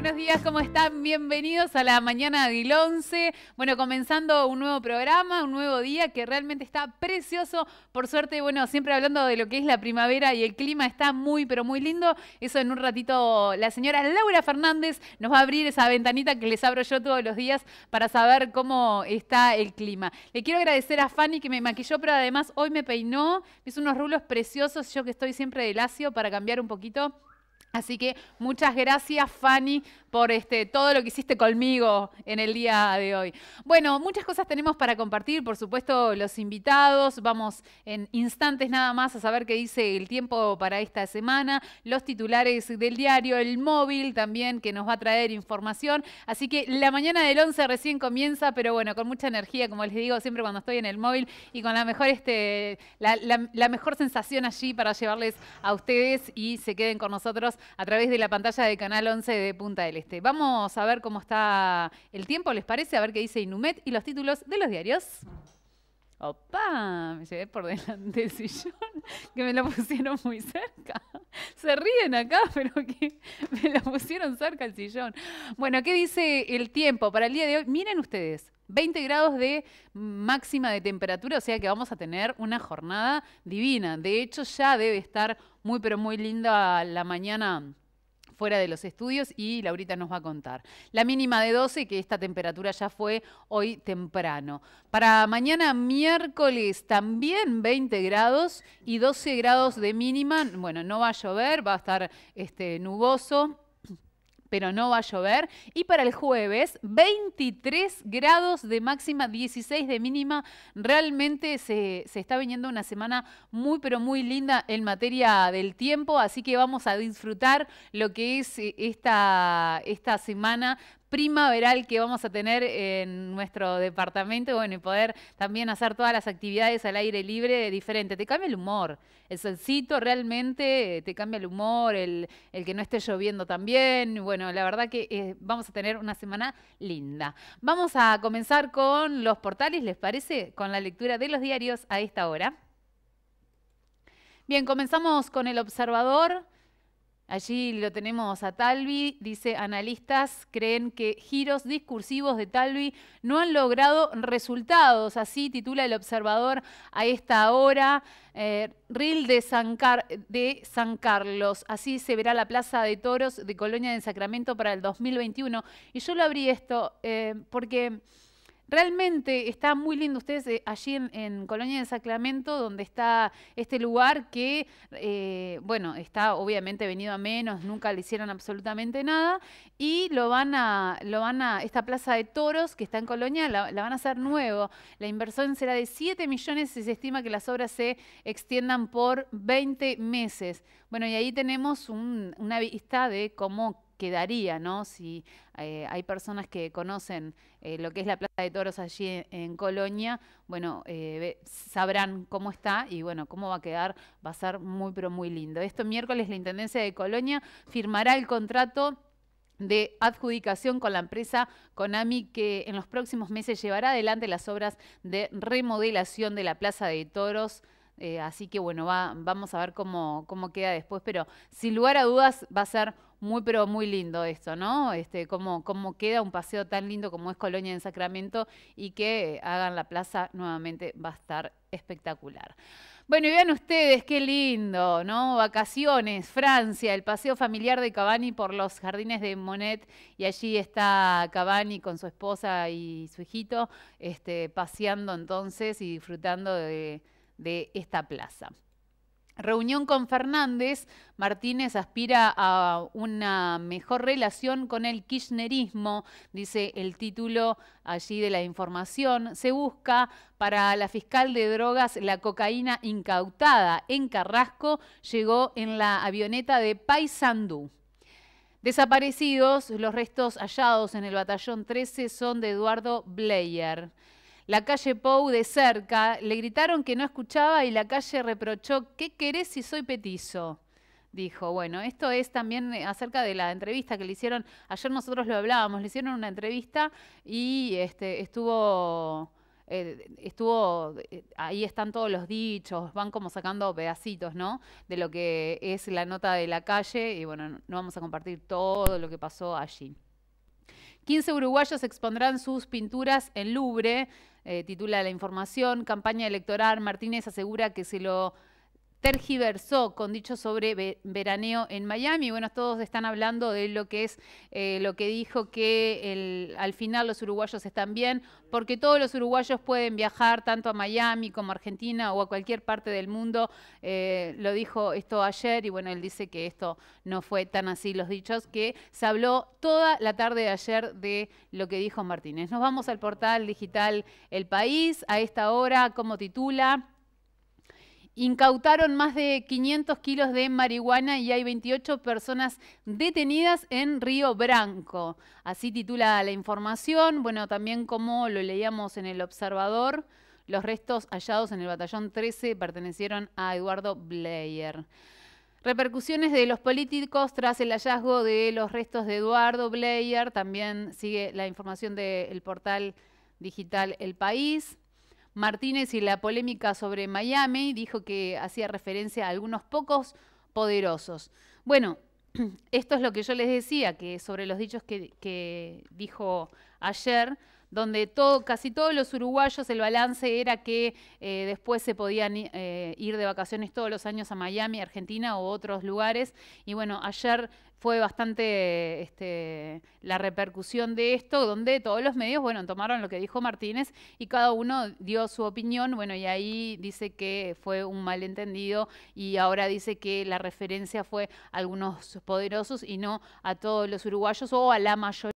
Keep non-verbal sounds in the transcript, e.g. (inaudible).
buenos días, ¿cómo están? Bienvenidos a la mañana del 11. Bueno, comenzando un nuevo programa, un nuevo día que realmente está precioso. Por suerte, bueno, siempre hablando de lo que es la primavera y el clima está muy, pero muy lindo. Eso en un ratito la señora Laura Fernández nos va a abrir esa ventanita que les abro yo todos los días para saber cómo está el clima. Le quiero agradecer a Fanny que me maquilló, pero además hoy me peinó, me hizo unos rulos preciosos, yo que estoy siempre de lacio para cambiar un poquito Así que muchas gracias, Fanny, por este, todo lo que hiciste conmigo en el día de hoy. Bueno, muchas cosas tenemos para compartir, por supuesto, los invitados. Vamos en instantes nada más a saber qué dice el tiempo para esta semana, los titulares del diario, el móvil también que nos va a traer información. Así que la mañana del 11 recién comienza, pero bueno, con mucha energía, como les digo siempre cuando estoy en el móvil y con la mejor, este, la mejor sensación allí para llevarles a ustedes y se queden con nosotros a través de la pantalla de Canal 11 de Punta del Este. Vamos a ver cómo está el tiempo, ¿les parece? A ver qué dice Inumet y los títulos de los diarios. Opa, me llevé por delante el sillón, que me lo pusieron muy cerca. (laughs) Se ríen acá, (laughs) pero que me la pusieron cerca al sillón. Bueno, ¿qué dice el tiempo para el día de hoy? Miren ustedes, 20 grados de máxima de temperatura, o sea que vamos a tener una jornada divina. De hecho, ya debe estar muy, pero muy linda la mañana fuera de los estudios y Laurita nos va a contar. La mínima de 12, que esta temperatura ya fue hoy temprano. Para mañana miércoles también 20 grados y 12 grados de mínima. Bueno, no va a llover, va a estar este, nuboso pero no va a llover. Y para el jueves, 23 grados de máxima, 16 de mínima. Realmente se, se, está viniendo una semana muy, pero muy linda en materia del tiempo, así que vamos a disfrutar lo que es eh, esta, esta semana primaveral que vamos a tener en nuestro departamento, bueno, y poder también hacer todas las actividades al aire libre diferente. Te cambia el humor, el solcito realmente eh, te cambia el humor, el, que no esté lloviendo también, bueno, la verdad que eh, vamos a tener una semana linda. Vamos a comenzar con los portales, ¿les parece? Con la lectura de los diarios a esta hora. Bien, comenzamos con el observador. Allí lo tenemos a Talvi, dice analistas creen que giros discursivos de Talvi no han logrado resultados, así titula el observador a esta hora, eh, Ril de San, de San Carlos, así se verá la Plaza de Toros de Colonia en Sacramento para el 2021. Y yo lo abrí esto eh, porque... Realmente está muy lindo ustedes eh, allí en, Colonia de Sacramento, donde está este lugar que, eh, bueno, está obviamente venido a menos, nunca le hicieron absolutamente nada, y lo van a, lo van a, esta plaza de toros que está en Colonia, la, van a hacer nuevo. La inversión será de 7 millones y se estima que las obras se extiendan por 20 meses. Bueno, y ahí tenemos una vista de cómo quedaría, ¿no? Si eh, hay personas que conocen eh, lo que es la Plaza de Toros allí e, en, Colonia, bueno, eh, sabrán cómo está y bueno, cómo va a quedar, va a ser muy, pero muy lindo. Esto miércoles la Intendencia de Colonia firmará el contrato de adjudicación con la empresa Conami que en los próximos meses llevará adelante las obras de remodelación de la Plaza de Toros. Eh, así que bueno, vamos a ver cómo, cómo queda después, pero sin lugar a dudas va a ser muy, pero muy lindo esto, ¿no? Este, cómo, queda un paseo tan lindo como es Colonia en Sacramento y que hagan la plaza nuevamente va a estar espectacular. Bueno, y vean ustedes, qué lindo, ¿no? Vacaciones, Francia, el paseo familiar de Cavani por los jardines de Monet, y allí está Cavani con su esposa y su hijito, este, paseando entonces y disfrutando de de esta plaza. Reunión con Fernández, Martínez aspira a una mejor relación con el kirchnerismo, dice el título allí de la información. Se busca para la fiscal de drogas la cocaína incautada en Carrasco, llegó en la avioneta de Paysandú. Desaparecidos, los restos hallados en el batallón 13 son de Eduardo Bleyer la calle Pou de cerca, le gritaron que no escuchaba y la calle reprochó, ¿qué querés si soy petizo? Dijo, bueno, esto es también acerca de la entrevista que le hicieron, ayer nosotros lo hablábamos, le hicieron una entrevista y este, estuvo... Eh, estuvo, eh, ahí están todos los dichos, van como sacando pedacitos, ¿no? De lo que es la nota de la calle y bueno, no vamos a compartir todo lo que pasó allí. 15 uruguayos expondrán sus pinturas en Louvre, titula eh, titula la información. Campaña electoral, Martínez asegura que se lo tergiversó con dicho sobre veraneo en Miami. Bueno, todos están hablando de lo que es eh, lo que dijo que al final los uruguayos están bien, porque todos los uruguayos pueden viajar tanto a Miami como a Argentina o a cualquier parte del mundo. Eh, lo dijo esto ayer y bueno, él dice que esto no fue tan así los dichos, que se habló toda la tarde de ayer de lo que dijo Martínez. Nos vamos al portal digital El País a esta hora, como titula incautaron más de 500 kilos de marihuana y hay 28 personas detenidas en Río Branco. Así titula la información. Bueno, también como lo leíamos en El Observador, los restos hallados en el batallón 13 pertenecieron a Eduardo Blayer. Repercusiones de los políticos tras el hallazgo de los restos de Eduardo Bleier. También sigue la información del portal digital El País. Martínez y la polémica sobre Miami, dijo que hacía referencia a algunos pocos poderosos. Bueno, (clears throat) esto es lo que yo les decía, que sobre los dichos que, que dijo ayer, donde todo, casi todos los uruguayos el balance era que eh, después se podían eh, ir de vacaciones todos los años a Miami, Argentina u otros lugares. Y bueno, ayer fue bastante este, la repercusión de esto, donde todos los medios, bueno, tomaron lo que dijo Martínez y cada uno dio su opinión, bueno, y ahí dice que fue un malentendido y ahora dice que la referencia fue a algunos poderosos y no a todos los uruguayos o a la mayoría.